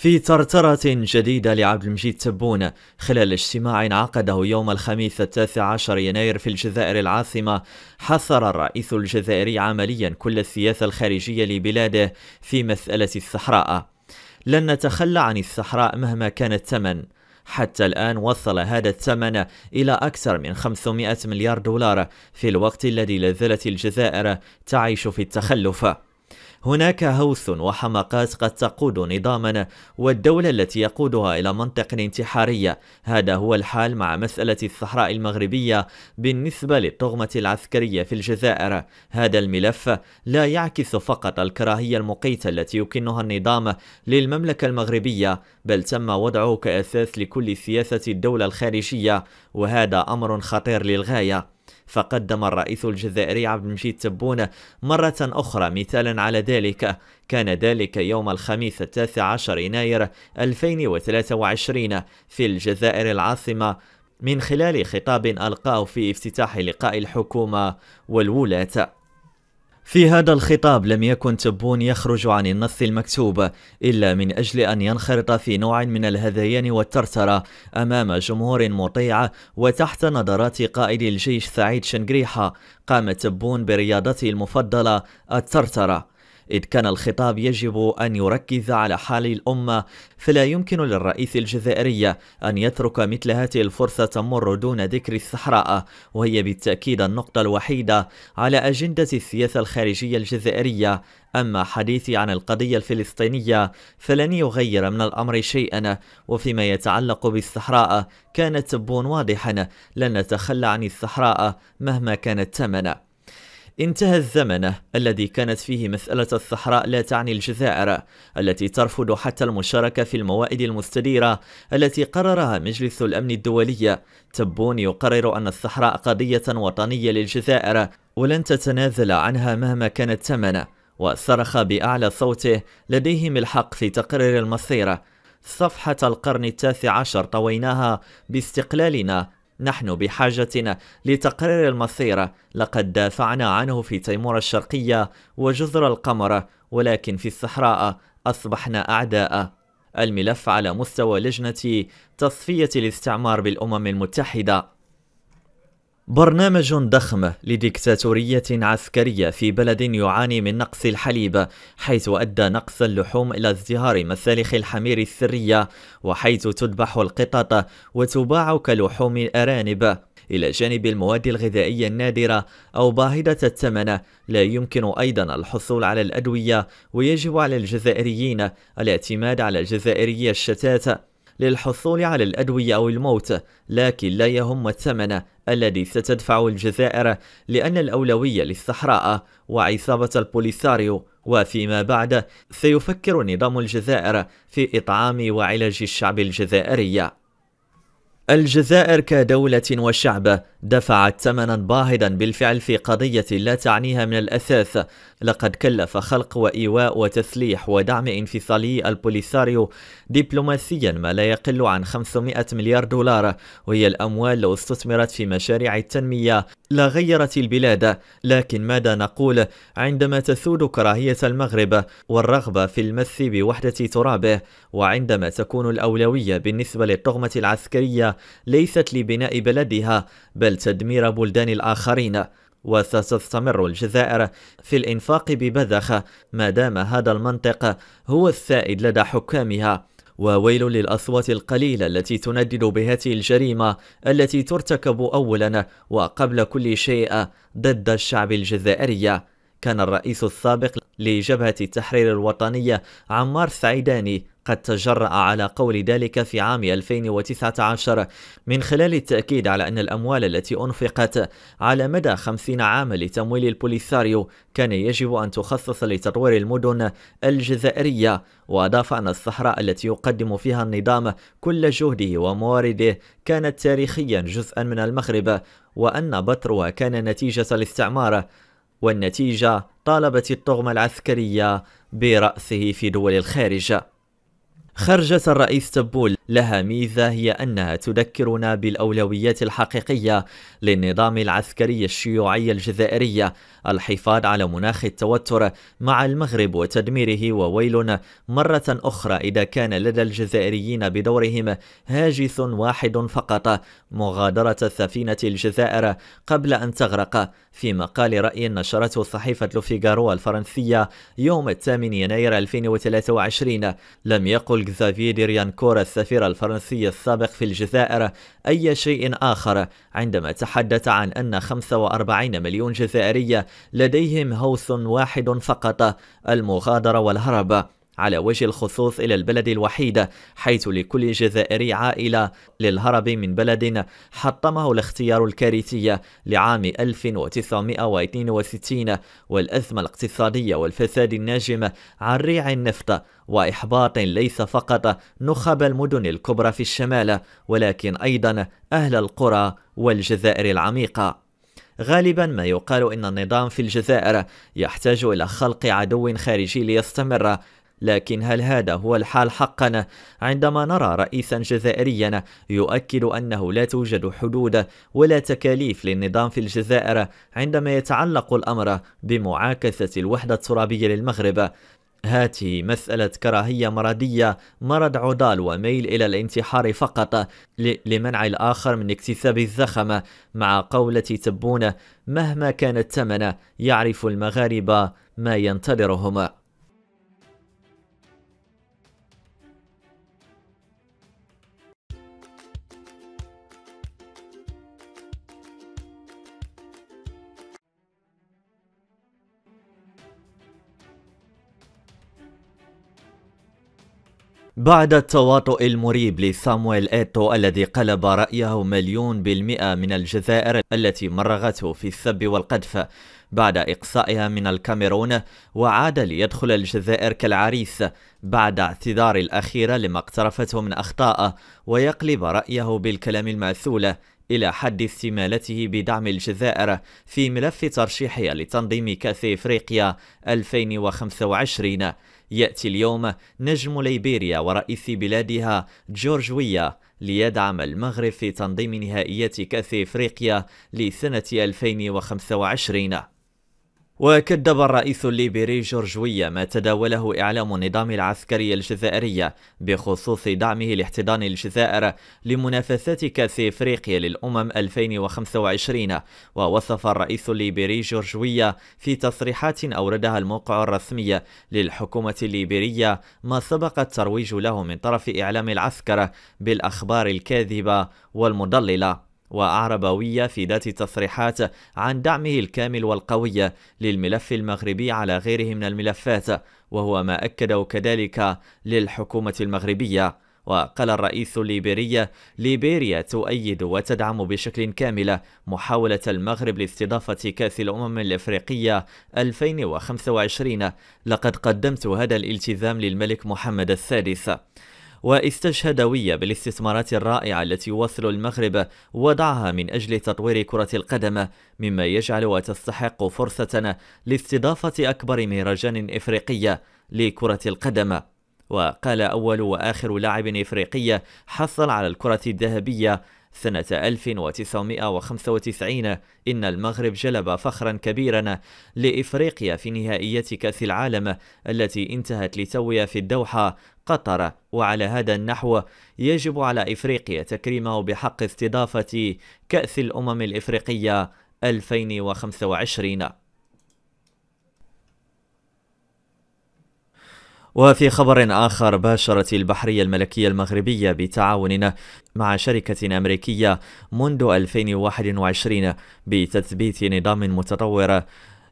في ترترة جديدة لعبد المجيد تبون خلال اجتماع عقده يوم الخميس التاسع عشر يناير في الجزائر العاصمة حصر الرئيس الجزائري عمليا كل السياسة الخارجية لبلاده في مسألة الصحراء لن نتخلى عن الصحراء مهما كان الثمن حتى الآن وصل هذا الثمن إلى أكثر من 500 مليار دولار في الوقت الذي لازلت الجزائر تعيش في التخلف هناك هوث وحماقات قد تقود نظامنا والدولة التي يقودها إلى منطق انتحارية هذا هو الحال مع مسألة الصحراء المغربية بالنسبة للطغمة العسكرية في الجزائر هذا الملف لا يعكس فقط الكراهية المقيتة التي يكنها النظام للمملكة المغربية بل تم وضعه كأساس لكل سياسة الدولة الخارجية وهذا أمر خطير للغاية فقدم الرئيس الجزائري عبد المجيد تبون مرة أخرى مثالا على ذلك كان ذلك يوم الخميس التاسع عشر يناير 2023 في الجزائر العاصمة من خلال خطاب ألقاه في افتتاح لقاء الحكومة والولاة في هذا الخطاب لم يكن تبون يخرج عن النص المكتوب إلا من أجل أن ينخرط في نوع من الهذيان والترترة أمام جمهور مطيع وتحت نظرات قائد الجيش سعيد شنقريحة قام تبون برياضته المفضلة الترترة إذ كان الخطاب يجب أن يركز على حال الأمة فلا يمكن للرئيس الجزائري أن يترك مثل هذه الفرصة تمر دون ذكر الصحراء وهي بالتأكيد النقطة الوحيدة على أجندة السياسة الخارجية الجزائرية أما حديثي عن القضية الفلسطينية فلن يغير من الأمر شيئا وفيما يتعلق بالصحراء كان تبون واضحا لن نتخلى عن الصحراء مهما كان الثمن انتهى الزمن الذي كانت فيه مسألة الصحراء لا تعني الجزائر التي ترفض حتى المشاركة في الموائد المستديرة التي قررها مجلس الأمن الدولي تبون يقرر أن الصحراء قضية وطنية للجزائر ولن تتنازل عنها مهما كان الثمن وصرخ بأعلى صوته لديهم الحق في تقرير المصير صفحة القرن التاسع عشر طويناها باستقلالنا نحن بحاجة لتقرير المصير لقد دافعنا عنه في تيمور الشرقية وجزر القمر ولكن في الصحراء أصبحنا أعداء الملف على مستوى لجنة تصفية الاستعمار بالأمم المتحدة برنامج ضخم لديكتاتورية عسكرية في بلد يعاني من نقص الحليب حيث أدى نقص اللحوم إلى ازدهار مسالخ الحمير السرية وحيث تذبح القطط وتباع كلحوم الأرانب إلى جانب المواد الغذائية النادرة أو باهظة الثمن لا يمكن أيضا الحصول على الأدوية ويجب على الجزائريين الاعتماد على الجزائرية الشتات للحصول على الأدوية أو الموت لكن لا يهم الثمن الذي ستدفع الجزائر لأن الأولوية للصحراء وعصابة البوليساريو وفيما بعد سيفكر نظام الجزائر في إطعام وعلاج الشعب الجزائري الجزائر كدولة وشعب دفعت ثمنا باهظا بالفعل في قضية لا تعنيها من الأساس لقد كلف خلق وإيواء وتسليح ودعم انفصالي البوليساريو دبلوماسيا ما لا يقل عن 500 مليار دولار وهي الأموال لو استثمرت في مشاريع التنمية لغيرت البلاد لكن ماذا نقول عندما تسود كراهية المغرب والرغبة في المس بوحدة ترابه وعندما تكون الأولوية بالنسبة للطغمة العسكرية ليست لبناء بلدها بل بل تدمير بلدان الآخرين وستستمر الجزائر في الإنفاق ببذخة ما دام هذا المنطق هو السائد لدى حكامها وويل للأصوات القليلة التي تندد بهذه الجريمة التي ترتكب أولا وقبل كل شيء ضد الشعب الجزائري كان الرئيس السابق لجبهة التحرير الوطنية عمار سعيداني قد تجرأ على قول ذلك في عام 2019 من خلال التأكيد على أن الأموال التي أنفقت على مدى 50 عاما لتمويل البوليساريو كان يجب أن تخصص لتطوير المدن الجزائرية وأضاف أن الصحراء التي يقدم فيها النظام كل جهده وموارده كانت تاريخيا جزءا من المغرب وأن بطرها كان نتيجة الاستعمار والنتيجة طالبت الطغمة العسكرية برأسه في دول الخارج خرجة الرئيس تبول لها ميزة هي أنها تذكرنا بالأولويات الحقيقية للنظام العسكري الشيوعي الجزائري الحفاظ على مناخ التوتر مع المغرب وتدميره وويل مرة أخرى إذا كان لدى الجزائريين بدورهم هاجس واحد فقط مغادرة سفينة الجزائر قبل أن تغرق في مقال رأي نشرته صحيفة لوفيغارو الفرنسية يوم الثامن يناير 2023 لم يقل ديريان كورا السفير الفرنسي السابق في الجزائر أي شيء آخر عندما تحدث عن أن 45 مليون جزائري لديهم هوس واحد فقط المغادرة والهرب على وجه الخصوص إلى البلد الوحيد حيث لكل جزائري عائلة للهرب من بلد حطمه الاختيار الكارثي لعام 1962 والأزمة الاقتصادية والفساد الناجم عن ريع النفط وإحباط ليس فقط نخب المدن الكبرى في الشمال ولكن أيضا أهل القرى والجزائر العميقة غالبا ما يقال ان النظام في الجزائر يحتاج الى خلق عدو خارجي ليستمر لكن هل هذا هو الحال حقا عندما نرى رئيسا جزائريا يؤكد أنه لا توجد حدود ولا تكاليف للنظام في الجزائر عندما يتعلق الأمر بمعاكسة الوحدة الترابية للمغرب هاته مسألة كراهية مرضية مرض عضال وميل إلى الانتحار فقط لمنع الآخر من اكتساب الزخم مع قولة تبون مهما كان الثمن يعرف المغاربة ما ينتظرهم بعد التواطؤ المريب لسامويل إيتو الذي قلب رأيه مليون بالمئة من الجزائر التي مرغته في السب والقذف بعد إقصائها من الكاميرون وعاد ليدخل الجزائر كالعريس بعد اعتذار الأخيرة لما اقترفته من أخطاء ويقلب رأيه بالكلام الماثول إلى حد استمالته بدعم الجزائر في ملف ترشيحها لتنظيم كأس إفريقيا 2025 يأتي اليوم نجم ليبيريا ورئيس بلادها جورج ويا ليدعم المغرب في تنظيم نهائيات كأس إفريقيا لسنة 2025 وكذب الرئيس الليبري جورج ويا ما تداوله إعلام النظام العسكري الجزائري بخصوص دعمه لاحتضان الجزائر لمنافسات كأس إفريقيا للأمم 2025 ووصف الرئيس الليبري جورج ويا في تصريحات أوردها الموقع الرسمي للحكومة الليبرية ما سبق الترويج له من طرف إعلام العسكر بالأخبار الكاذبة والمضللة وأعرب ويا في ذات التصريحات عن دعمه الكامل والقوي للملف المغربي على غيره من الملفات وهو ما أكده كذلك للحكومة المغربية وقال الرئيس الليبيري ليبيريا تؤيد وتدعم بشكل كامل محاولة المغرب لاستضافة كأس الأمم الأفريقية 2025 لقد قدمت هذا الالتزام للملك محمد السادس واستشهد ويا بالاستثمارات الرائعة التي يواصل المغرب وضعها من أجل تطوير كرة القدم مما يجعل تستحق فرصة لاستضافة أكبر مهرجان إفريقي لكرة القدم وقال أول وآخر لاعب إفريقي حصل على الكرة الذهبية سنة 1995 إن المغرب جلب فخرا كبيرا لإفريقيا في نهائيات كأس العالم التي انتهت لتوية في الدوحة قطر وعلى هذا النحو يجب على إفريقيا تكريمه بحق استضافة كأس الأمم الإفريقية 2025 وفي خبر آخر باشرت البحرية الملكية المغربية بتعاون مع شركة أمريكية منذ 2021 بتثبيت نظام متطور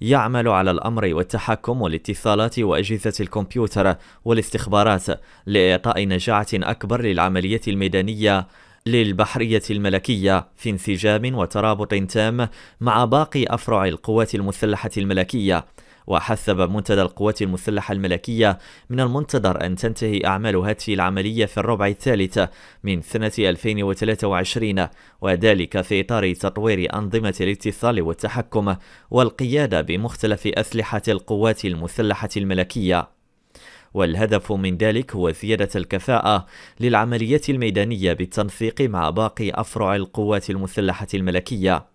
يعمل على الأمر والتحكم والاتصالات وأجهزة الكمبيوتر والاستخبارات لإعطاء نجاعة أكبر للعملية الميدانية للبحرية الملكية في انسجام وترابط تام مع باقي أفرع القوات المسلحة الملكية وحثب منتدى القوات المسلحة الملكية من المنتظر أن تنتهي أعمال هذه العملية في الربع الثالث من سنة 2023 وذلك في إطار تطوير أنظمة الاتصال والتحكم والقيادة بمختلف أسلحة القوات المسلحة الملكية والهدف من ذلك هو زيادة الكفاءة للعمليات الميدانية بالتنسيق مع باقي أفرع القوات المسلحة الملكية